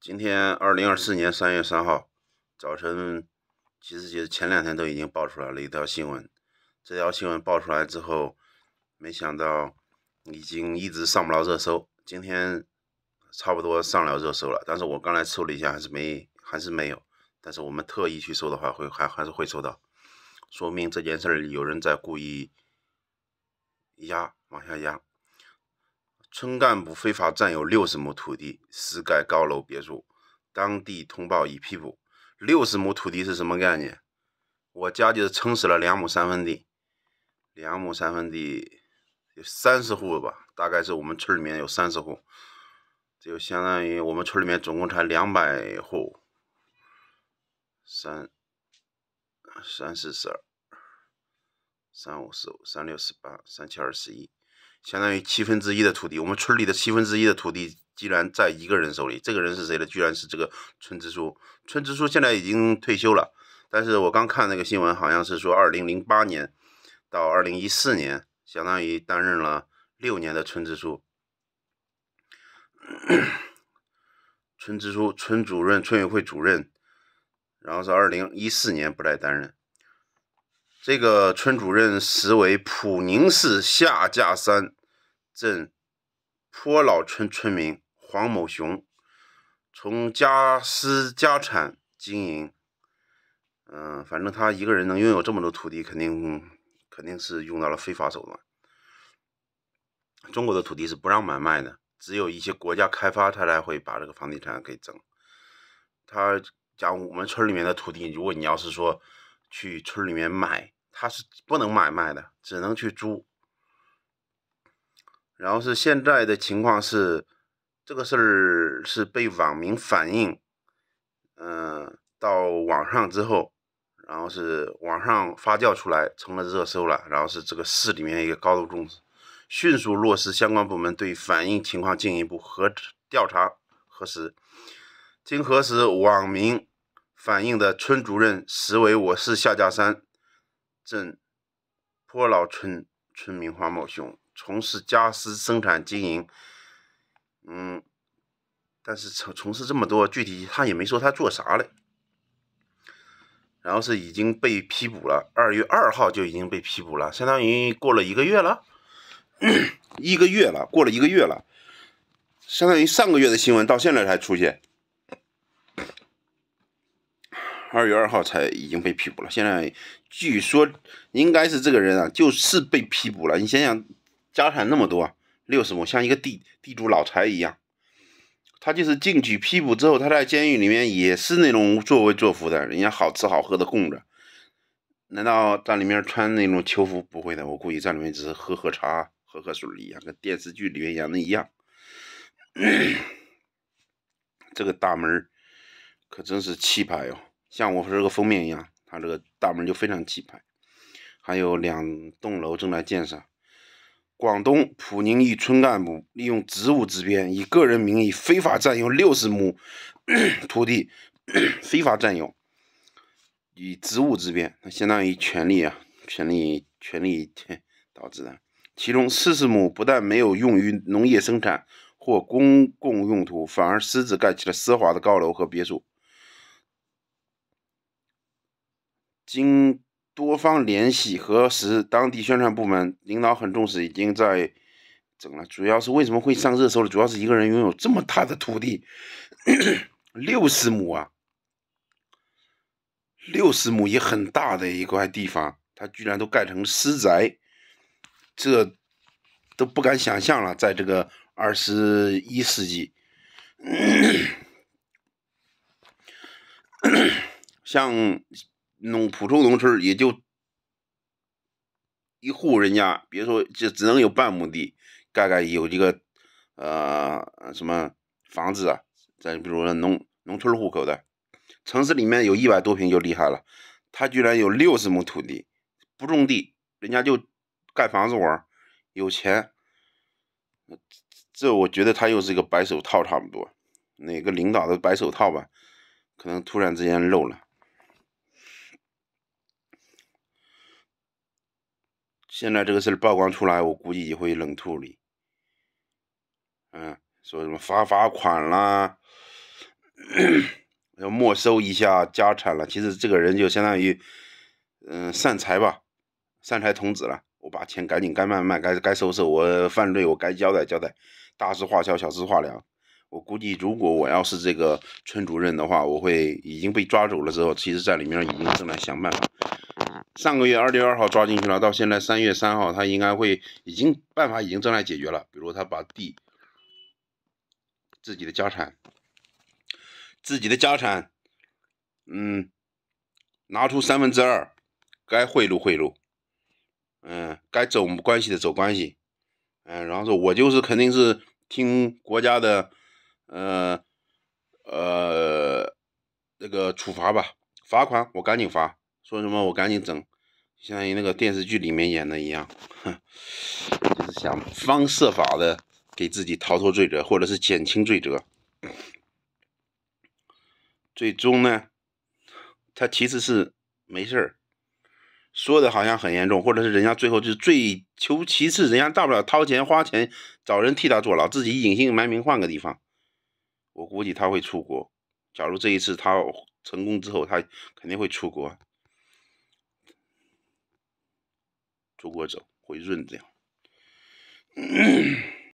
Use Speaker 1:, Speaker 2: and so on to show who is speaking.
Speaker 1: 今天二零二四年三月三号早晨，其实就是前两天都已经爆出来了一条新闻。这条新闻爆出来之后，没想到已经一直上不了热搜。今天差不多上了热搜了，但是我刚才搜了一下还是没，还是没有。但是我们特意去搜的话，会还还是会搜到，说明这件事儿有人在故意压，往下压。村干部非法占有六十亩土地，私盖高楼别墅，当地通报已批捕。六十亩土地是什么概念？我家就是撑死了两亩三分地，两亩三分地有三十户吧，大概是我们村里面有三十户，就相当于我们村里面总共才两百户。三三四十二，三五四五，三六四八，三七二十一。相当于七分之一的土地，我们村里的七分之一的土地居然在一个人手里，这个人是谁呢？居然是这个村支书。村支书现在已经退休了，但是我刚看那个新闻，好像是说二零零八年到二零一四年，相当于担任了六年的村支书。村支书、村主任、村委会主任，然后是二零一四年不再担任。这个村主任实为普宁市下架山镇坡老村村民黄某雄，从家私家产经营，嗯，反正他一个人能拥有这么多土地，肯定肯定是用到了非法手段。中国的土地是不让买卖的，只有一些国家开发，他才会把这个房地产给整。他讲我们村里面的土地，如果你要是说。去村里面买，他是不能买卖的，只能去租。然后是现在的情况是，这个事儿是被网民反映，嗯，到网上之后，然后是网上发酵出来，成了热搜了。然后是这个市里面一个高度重视，迅速落实相关部门对反映情况进一步核调查核实。经核实，网民。反映的村主任实为我市夏家山镇坡老村村民黄某雄，从事家私生产经营，嗯，但是从从事这么多，具体他也没说他做啥嘞。然后是已经被批捕了，二月二号就已经被批捕了，相当于过了一个月了，一个月了，过了一个月了，相当于上个月的新闻到现在才出现。二月二号才已经被批捕了，现在据说应该是这个人啊，就是被批捕了。你想想，家产那么多，六十亩，像一个地地主老财一样。他就是进去批捕之后，他在监狱里面也是那种作威作福的，人家好吃好喝的供着。难道在里面穿那种囚服不会的？我估计在里面只是喝喝茶、喝喝水一样，跟电视剧里面演的一样。这个大门可真是气派哦！像我这个封面一样，它这个大门就非常气派。还有两栋楼正在建设。广东普宁一村干部利用职务之便，以个人名义非法占用六十亩 土地，非法占有。以职务之便，那相当于权力啊，权力、权力 导致的。其中四十亩不但没有用于农业生产或公共用途，反而私自盖起了奢华的高楼和别墅。经多方联系核实，当地宣传部门领导很重视，已经在整了。主要是为什么会上热搜了？主要是一个人拥有这么大的土地，六十亩啊，六十亩也很大的一块地方，他居然都盖成私宅，这都不敢想象了。在这个二十一世纪，像。弄普通农村也就一户人家，别说就只能有半亩地盖盖有这个呃什么房子啊。咱比如说农农村户口的，城市里面有一百多平就厉害了，他居然有六十亩土地，不种地，人家就盖房子玩有钱，这我觉得他又是一个白手套差不多，哪个领导的白手套吧，可能突然之间漏了。现在这个事儿曝光出来，我估计也会冷处理。嗯，说什么罚罚款啦，要没收一下家产了。其实这个人就相当于，嗯，散财吧，散财童子了。我把钱赶紧该卖卖，该该收收。我犯罪，我该交代交代。大事化小，小事化了。我估计，如果我要是这个村主任的话，我会已经被抓走了之后，其实在里面已经正在想办法。上个月二月二号抓进去了，到现在三月三号，他应该会已经办法已经正在解决了。比如他把地自己的家产，自己的家产，嗯，拿出三分之二，该贿赂贿赂，嗯，该走关系的走关系，嗯，然后说我就是肯定是听国家的，呃，呃，那个处罚吧，罚款我赶紧罚。说什么？我赶紧整，相当于那个电视剧里面演的一样，就是想方设法的给自己逃脱罪责，或者是减轻罪责。最终呢，他其实是没事儿，说的好像很严重，或者是人家最后就追求其次，人家大不了掏钱花钱找人替他坐牢，自己隐姓埋名换个地方。我估计他会出国。假如这一次他成功之后，他肯定会出国。煮过粥会润掉。